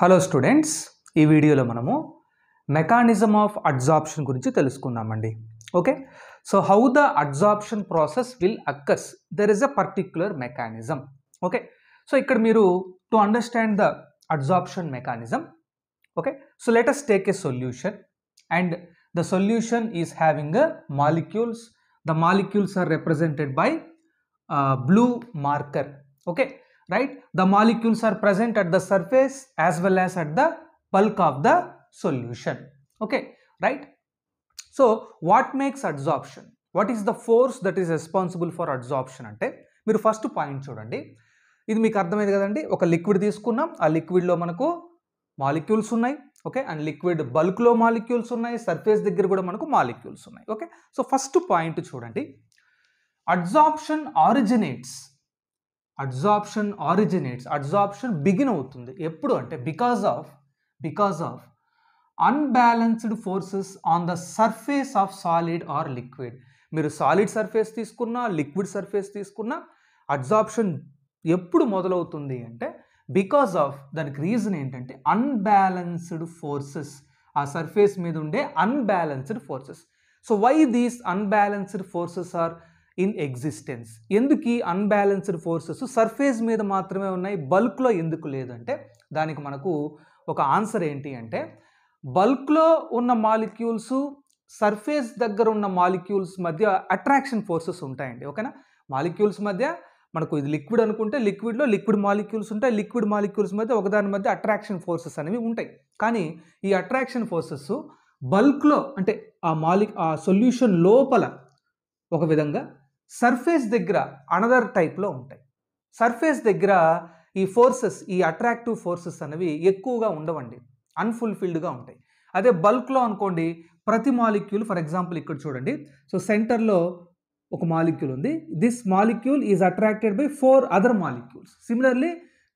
Hello students ఈ వీడియోలో మనము మెకానిజం ఆఫ్ అడ్జాప్షన్ గురించి తెలుసుకుందామండి okay so how the adsorption process will occurs there is a particular mechanism okay so ఇక్కడ మీరు to understand the adsorption mechanism okay so let take a solution and the solution is having a molecules the molecules are represented by blue marker okay right? The molecules are present at the surface as well as at the bulk of the solution, okay, right? So, what makes adsorption? What is the force that is responsible for adsorption అంటే మీరు first point చూడండి ఇది మీకు అర్థమైంది కదండి ఒక liquid తీసుకున్నాం ఆ లిక్విడ్లో మనకు మాలిక్యూల్స్ ఉన్నాయి ఓకే అండ్ లిక్విడ్ బల్క్లో మాలిక్యూల్స్ ఉన్నాయి సర్ఫేస్ దగ్గర కూడా మనకు మాలిక్యూల్స్ ఉన్నాయి ఓకే సో ఫస్ట్ పాయింట్ చూడండి adsorption originates adsorption originates adsorption begin అవుతుంది ఎప్పుడు అంటే because of because of unbalanced forces on the surface of solid or liquid మీరు సాలిడ్ సర్ఫేస్ తీసుకున్నా లిక్విడ్ సర్ఫేస్ తీసుకున్నా అడ్జాప్షన్ ఎప్పుడు మొదలవుతుంది అంటే బికాస్ ఆఫ్ దానికి రీజన్ ఏంటంటే అన్బ్యాలెన్స్డ్ ఫోర్సెస్ ఆ సర్ఫేస్ మీద ఉండే unbalanced forces so why these unbalanced forces are in existence ఎందుకు ఈ అన్బ్యాలెన్స్డ్ ఫోర్సెస్ సర్ఫేస్ మీద మాత్రమే ఉన్నాయి బల్క్లో ఎందుకు లేదంటే దానికి మనకు ఒక ఆన్సర్ ఏంటి అంటే బల్క్లో ఉన్న మాలిక్యూల్స్ సర్ఫేస్ దగ్గర ఉన్న మాలిక్యూల్స్ మధ్య అట్రాక్షన్ ఫోర్సెస్ ఉంటాయండి ఓకేనా మాలిక్యూల్స్ మధ్య మనకు ఇది లిక్విడ్ అనుకుంటే లిక్విడ్లో లిక్విడ్ మాలిక్యూల్స్ ఉంటాయి లిక్విడ్ మాలిక్యూల్స్ మధ్య ఒకదాని మధ్య అట్రాక్షన్ ఫోర్సెస్ అనేవి ఉంటాయి కానీ ఈ అట్రాక్షన్ ఫోర్సెస్ బల్క్లో అంటే ఆ మాలిక్ ఆ సొల్యూషన్ లోపల ఒక విధంగా సర్ఫేస్ దగ్గర అనదర్ టైప్లో ఉంటాయి సర్ఫేస్ దగ్గర ఈ ఫోర్సెస్ ఈ అట్రాక్టివ్ ఫోర్సెస్ అనేవి ఎక్కువగా ఉండవండి అన్ఫుల్ఫిల్డ్గా ఉంటాయి అదే బల్క్లో అనుకోండి ప్రతి మాలిక్యూల్ ఫర్ ఎగ్జాంపుల్ ఇక్కడ చూడండి సో సెంటర్లో ఒక మాలిక్యూల్ ఉంది this molecule is attracted by four other molecules similarly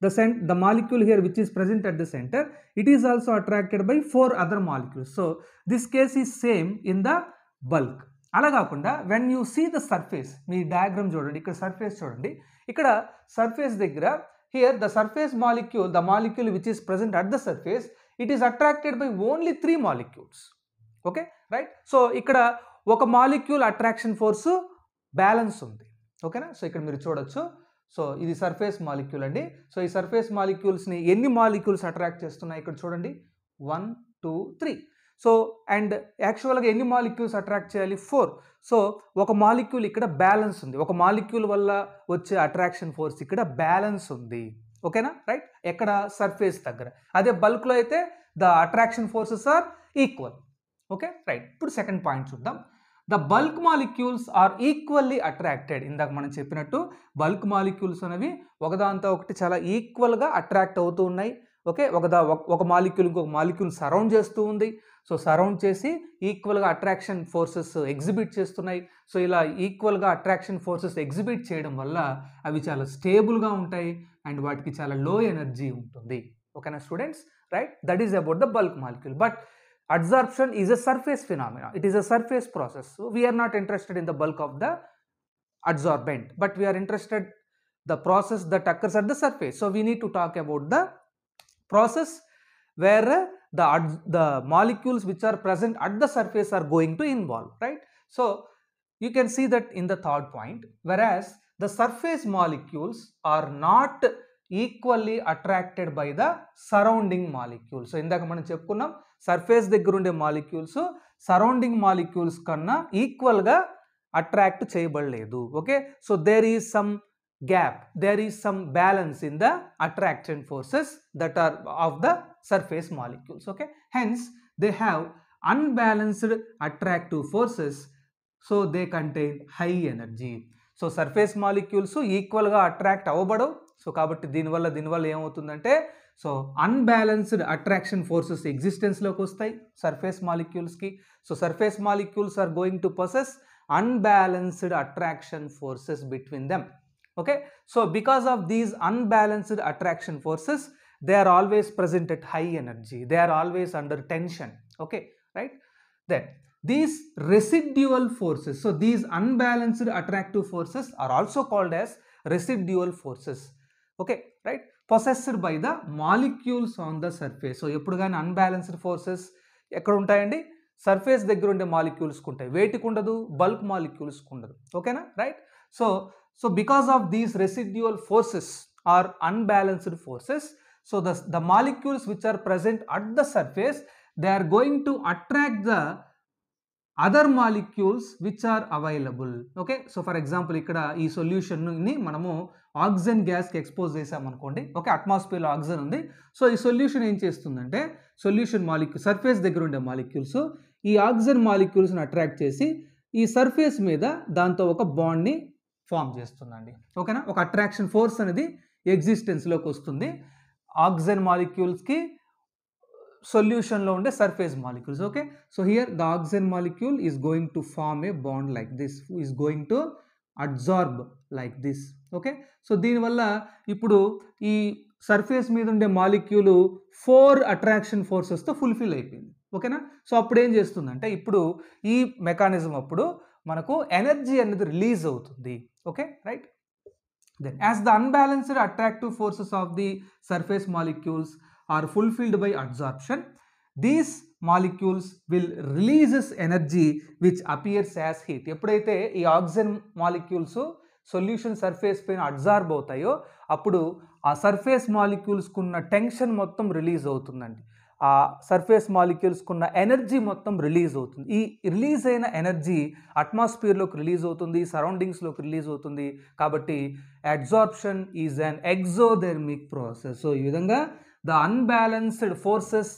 the cent the molecule here which is present at the center it is also attracted by four other molecules so this case is same in the bulk అలా కాకుండా when you see the surface మీ diagram చూడండి ఇక్కడ surface చూడండి ఇక్కడ surface దగ్గర here the surface molecule the molecule which is present at the surface it is attracted by only three molecules okay right so ఇక్కడ ఒక మాలిక్యూల్ అట్రాక్షన్ ఫోర్సు బ్యాలెన్స్ ఉంది ఓకేనా సో ఇక్కడ మీరు చూడొచ్చు సో ఇది సర్ఫేస్ మాలిక్యూల్ అండి సో ఈ సర్ఫేస్ మాలిక్యూల్స్ని ఎన్ని మాలిక్యూల్స్ అట్రాక్ట్ చేస్తున్నాయి ఇక్కడ చూడండి one two three so and యాక్చువల్గా ఎన్ని మాలిక్యూల్స్ అట్రాక్ట్ చేయాలి ఫోర్ సో ఒక మాలిక్యూల్ ఇక్కడ బ్యాలెన్స్ ఉంది ఒక మాలిక్యూల్ వల్ల వచ్చే అట్రాక్షన్ ఫోర్స్ ఇక్కడ బ్యాలెన్స్ ఉంది ఓకేనా రైట్ ఎక్కడ సర్ఫేస్ దగ్గర అదే బల్క్లో అయితే the attraction forces are equal okay right ఇప్పుడు సెకండ్ పాయింట్ చూద్దాం the bulk molecules are equally attracted ఇందాక మనం చెప్పినట్టు బల్క్ మాలిక్యూల్స్ అనేవి ఒకదాంతో ఒకటి చాలా ఈక్వల్గా అట్రాక్ట్ అవుతూ ఉన్నాయి ఓకే ఒక దా ఒక మాలిక్యూల్ ఇంకొక మాలిక్యూల్ సరౌండ్ చేస్తూ ఉంది సో సరౌండ్ చేసి ఈక్వల్గా అట్రాక్షన్ ఫోర్సెస్ ఎగ్జిబిట్ చేస్తున్నాయి సో ఇలా ఈక్వల్గా అట్రాక్షన్ ఫోర్సెస్ ఎగ్జిబిట్ చేయడం వల్ల అవి చాలా స్టేబుల్గా ఉంటాయి అండ్ వాటికి చాలా లో ఎనర్జీ ఉంటుంది ఓకేనా students right that is about the bulk molecule but adsorption is a surface phenomena it is a surface process so we are not interested in the bulk of the adsorbent but we are interested the process that occurs at the surface so we need to talk about the process where uh, the, the molecules which are present at the surface are going to involve, right? So, you can see that in the third point, whereas the surface molecules are not equally attracted by the surrounding molecules ఇందాక మనం చెప్పుకున్నాం surface దగ్గర ఉండే molecules surrounding molecules కన్నా ఈక్వల్గా attract చేయబడలేదు okay so there is some gap there is some balance in the attraction forces that are of the surface molecules okay hence they have unbalanced attractive forces so they contain high energy so surface molecules equal ga attract avabadu so kabatti din valla కాబట్టి దీనివల్ల దీనివల్ల ఏమవుతుందంటే so unbalanced attraction forces ఎగ్జిస్టెన్స్లోకి వస్తాయి surface మాలిక్యూల్స్కి so surface molecules are going to possess unbalanced attraction forces between them okay so because of these unbalanced attraction forces they are always present at high energy they are always under tension okay right then these residual forces so these unbalanced attractive forces are also called as residual forces okay right possessed by the molecules on the surface so ఎప్పుడు కానీ unbalanced forces ఎక్కడ ఉంటాయండి surface దగ్గర ఉండే మాలిక్యూల్స్కి ఉంటాయి వెయిట్కి ఉండదు bulk మాలిక్యూల్స్కి ఉండదు ఓకేనా right so So because of these residual forces or unbalanced forces, so the, the molecules which are present at the surface, they are going to attract the other molecules which are available okay so for example ఇక్కడ ఈ సొల్యూషన్ని మనము oxygen గ్యాస్కి expose చేసామనుకోండి ఓకే అట్మాస్ఫియర్లో oxygen ఉంది so ఈ సొల్యూషన్ ఏం చేస్తుందంటే సొల్యూషన్ మాలిక్యూల్ సర్ఫేస్ దగ్గర ఉండే మాలిక్యూల్స్ ఈ ఆక్సిజన్ మాలిక్యూల్స్ని అట్రాక్ట్ చేసి ఈ సర్ఫేస్ మీద దాంతో ఒక బాండ్ని ఫామ్ చేస్తుందండి ఓకేనా ఒక అట్రాక్షన్ ఫోర్స్ అనేది ఎగ్జిస్టెన్స్లోకి వస్తుంది ఆక్సిజన్ మాలిక్యూల్స్కి సొల్యూషన్లో ఉండే surface molecules okay so here the oxygen molecule is going to form a bond like this is going to absorb like this okay so దీనివల్ల ఇప్పుడు ఈ సర్ఫేస్ మీద ఉండే మాలిక్యూలు ఫోర్ అట్రాక్షన్ ఫోర్సెస్తో ఫుల్ఫిల్ అయిపోయింది ఓకేనా సో అప్పుడు ఏం చేస్తుందంటే ఇప్పుడు ఈ మెకానిజం అప్పుడు మనకు ఎనర్జీ అనేది రిలీజ్ అవుతుంది okay right then as the unbalanced attractive forces of the surface molecules are fulfilled by absorption these molecules will releases energy which appears as heat ఎప్పుడైతే ఈ ఆక్సిజన్ మాలిక్యూల్స్ సొల్యూషన్ సర్ఫేస్ పైన absorb అవుతాయో అప్పుడు ఆ surface మాలిక్యూల్స్కున్న tension మొత్తం release అవుతుందండి ఆ సర్ఫేస్ మాలిక్యూల్స్కున్న ఎనర్జీ మొత్తం రిలీజ్ అవుతుంది ఈ రిలీజ్ అయిన ఎనర్జీ అట్మాస్ఫియర్లోకి రిలీజ్ అవుతుంది సరౌండింగ్స్లోకి రిలీజ్ అవుతుంది కాబట్టి adsorption is an exothermic process so ఈ విధంగా the unbalanced forces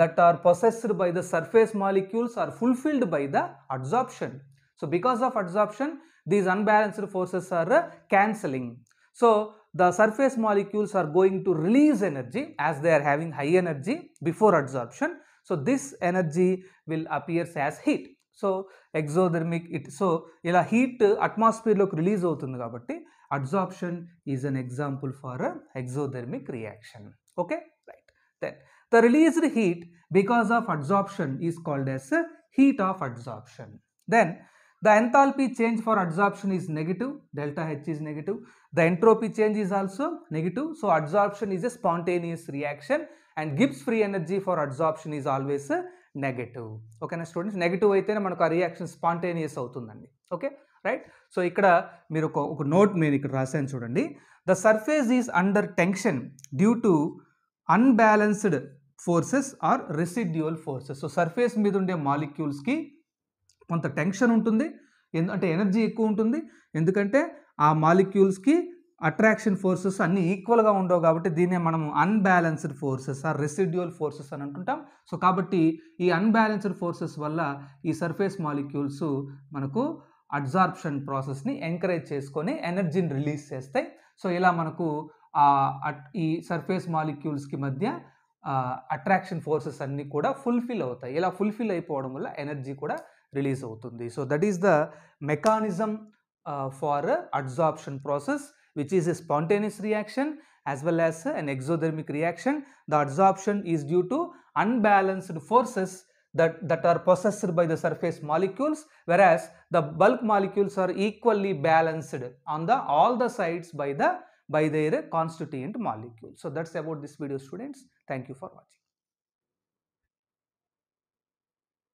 that are processed by the surface molecules are fulfilled by the adsorption so because of adsorption these unbalanced forces are cancelling so the surface molecules are going to release energy as they are having high energy before adsorption. So this energy will appear as heat. So exothermic it so ila heat atmosphere lok release avutundi adsorption is an example for exothermic reaction okay right then the released heat because of adsorption is called as a heat of adsorption then The enthalpy change for adsorption is negative, delta H is negative. The entropy change is also negative. So, adsorption is a spontaneous reaction and Gibbs free energy for adsorption is always negative ఓకేనా students negative అయితేనే మనకు ఆ reaction spontaneous అవుతుందండి okay right so ఇక్కడ మీరు ఒక ఒక note నేను ఇక్కడ రాశాను చూడండి the surface is under tension due to unbalanced forces or residual forces so surface మీద ఉండే మాలిక్యూల్స్కి కొంత టెన్షన్ ఉంటుంది అంటే ఎనర్జీ ఎక్కువ ఉంటుంది ఎందుకంటే ఆ మాలిక్యూల్స్కి అట్రాక్షన్ ఫోర్సెస్ అన్నీ ఈక్వల్గా ఉండవు కాబట్టి దీన్నే మనం unbalanced forces or residual forces అని అంటుంటాం సో కాబట్టి ఈ అన్బ్యాలెన్స్డ్ ఫోర్సెస్ వల్ల ఈ సర్ఫేస్ మాలిక్యూల్స్ మనకు అడ్జార్ప్షన్ ప్రాసెస్ని ఎంకరేజ్ చేసుకొని ఎనర్జీని రిలీజ్ చేస్తాయి సో ఇలా మనకు ఈ సర్ఫేస్ మాలిక్యూల్స్కి మధ్య అట్రాక్షన్ ఫోర్సెస్ అన్నీ కూడా ఫుల్ఫిల్ అవుతాయి ఇలా ఫుల్ఫిల్ అయిపోవడం వల్ల ఎనర్జీ కూడా Release అవుతుంది so that is the for for adsorption process, which is a spontaneous reaction as well as an exothermic reaction. The adsorption is due to unbalanced forces that, that are possessed by the surface molecules whereas the bulk molecules are equally balanced on the all the sides by the by their constituent molecule. So, that is about this video students. Thank you for watching.